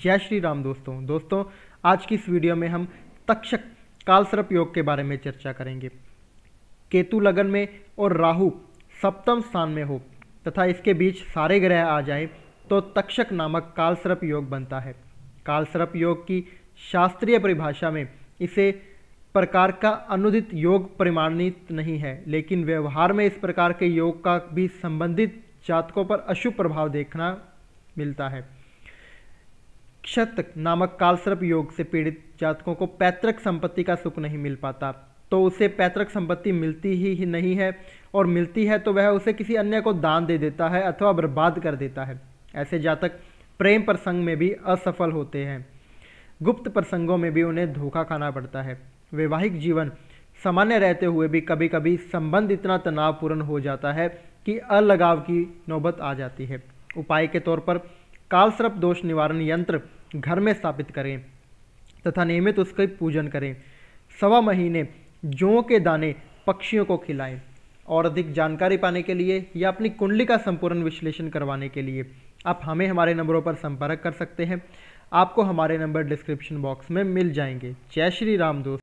जय श्री राम दोस्तों दोस्तों आज की इस वीडियो में हम तक्षक कालसर्प योग के बारे में चर्चा करेंगे केतु लगन में और राहु सप्तम स्थान में हो तथा इसके बीच सारे ग्रह आ जाएं तो तक्षक नामक कालसर्प योग बनता है कालसर्प योग की शास्त्रीय परिभाषा में इसे प्रकार का अनुदित योग परिमाणित नहीं है लेकिन व्यवहार में इस प्रकार के योग का भी संबंधित जातकों पर अशुभ प्रभाव देखना मिलता है शत नामक कालसर्प योग से पीड़ित जातकों को पैतृक संपत्ति का सुख नहीं मिल पाता तो उसे पैतृक संपत्ति मिलती ही नहीं है और मिलती है तो वह उसे किसी अन्य को दान दे देता है अथवा बर्बाद कर देता है ऐसे जातक प्रेम प्रसंग में भी असफल होते हैं गुप्त प्रसंगों में भी उन्हें धोखा खाना पड़ता है वैवाहिक जीवन सामान्य रहते हुए भी कभी कभी संबंध इतना तनावपूर्ण हो जाता है कि अलगाव की नौबत आ जाती है उपाय के तौर पर कालसर्प दोष निवारण यंत्र घर में स्थापित करें तथा नियमित उसका पूजन करें सवा महीने जौ के दाने पक्षियों को खिलाएं और अधिक जानकारी पाने के लिए या अपनी कुंडली का संपूर्ण विश्लेषण करवाने के लिए आप हमें हमारे नंबरों पर संपर्क कर सकते हैं आपको हमारे नंबर डिस्क्रिप्शन बॉक्स में मिल जाएंगे जय श्री राम दोस्त